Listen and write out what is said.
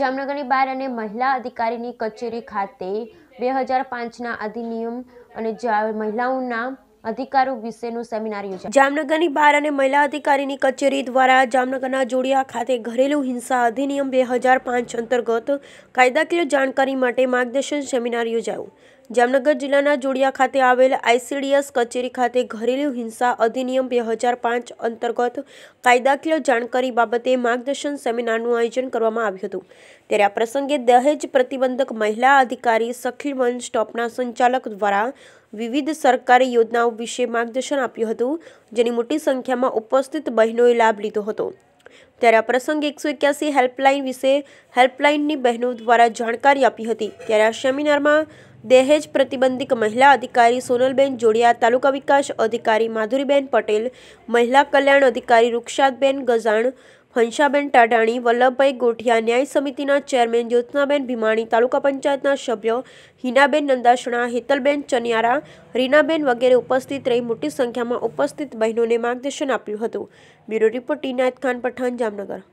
જામનગરની બાર અને મહિલા અધિકારીની કચેરી ખાતે બે હજાર પાંચના અધિનિયમ અને મહિલાઓના અધિકારો વિશેનું સેમિનાર યોજાયો જામનગરની બાર અને મહિલા અધિકારીની કચેરી દ્વારા જામનગરના જોડિયા ખાતે ઘરેલું હિંસા અધિનિયમ બે હજાર પાંચ અંતર્ગત કાયદાકીય જાણકારી માટે માર્ગદર્શન સેમિનાર યોજાયું જામનગર જિલ્લાના જોડિયા ખાતે આવેલ આઈસીડીએસ કચેરી ખાતે ઘરેલુ હિંસા અધિનિયમ બે હજાર પાંચ અંતર્ગત કાયદાકીય જાણકારી બાબતે માર્ગદર્શન સેમિનારનું આયોજન કરવામાં આવ્યું હતું ત્યારે આ પ્રસંગે દહેજ પ્રતિબંધક મહિલા અધિકારી સખીલ વન સ્ટોપના સંચાલક દ્વારા વિવિધ સરકારી યોજનાઓ વિશે માર્ગદર્શન આપ્યું હતું જેની મોટી સંખ્યામાં ઉપસ્થિત બહેનોએ લાભ લીધો હતો ત્યારે આ પ્રસંગે એકસો એક્યાસી હેલ્પલાઇન વિશે હેલ્પલાઇનની બહેનો દ્વારા જાણકારી આપી હતી ત્યારે આ સેમિનારમાં દહેજ પ્રતિબંધિત મહિલા અધિકારી સોનલબેન જોડિયા તાલુકા વિકાસ અધિકારી માધુરીબેન પટેલ મહિલા કલ્યાણ અધિકારી રૂક્ષાદબેન ગઝાણ હંસાબેન ટાડાણી વલ્લભભાઈ ગોઠિયા ન્યાય સમિતિના ચેરમેન જ્યોત્નાબેન ભીમાણી તાલુકા પંચાયતના સભ્યો હિનાબેન નંદાસણા હેતલબેન ચનિયારા રીનાબેન વગેરે ઉપસ્થિત રહી મોટી સંખ્યામાં ઉપસ્થિત બહેનોને માર્ગદર્શન આપ્યું હતું બ્યુરો રિપોર્ટ ઇનાયત ખાન પઠાણ જામનગર